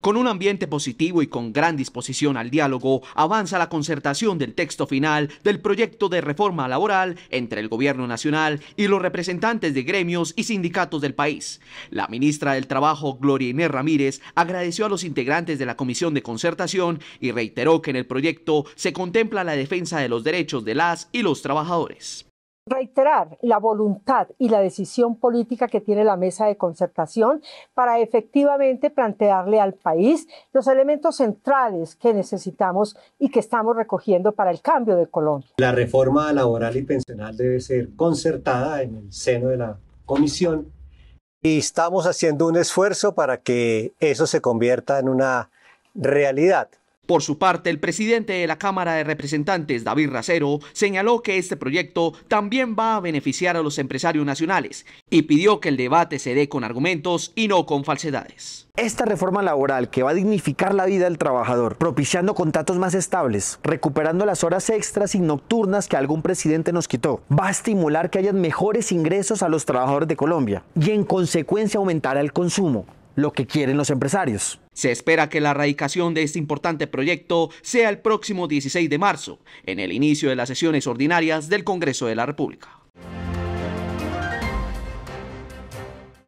Con un ambiente positivo y con gran disposición al diálogo, avanza la concertación del texto final del proyecto de reforma laboral entre el Gobierno Nacional y los representantes de gremios y sindicatos del país. La ministra del Trabajo, Gloria Inés Ramírez, agradeció a los integrantes de la Comisión de Concertación y reiteró que en el proyecto se contempla la defensa de los derechos de las y los trabajadores reiterar la voluntad y la decisión política que tiene la mesa de concertación para efectivamente plantearle al país los elementos centrales que necesitamos y que estamos recogiendo para el cambio de Colombia. La reforma laboral y pensional debe ser concertada en el seno de la comisión y estamos haciendo un esfuerzo para que eso se convierta en una realidad. Por su parte, el presidente de la Cámara de Representantes, David Racero, señaló que este proyecto también va a beneficiar a los empresarios nacionales y pidió que el debate se dé con argumentos y no con falsedades. Esta reforma laboral que va a dignificar la vida del trabajador, propiciando contratos más estables, recuperando las horas extras y nocturnas que algún presidente nos quitó, va a estimular que hayan mejores ingresos a los trabajadores de Colombia y en consecuencia aumentará el consumo, lo que quieren los empresarios. Se espera que la erradicación de este importante proyecto sea el próximo 16 de marzo, en el inicio de las sesiones ordinarias del Congreso de la República.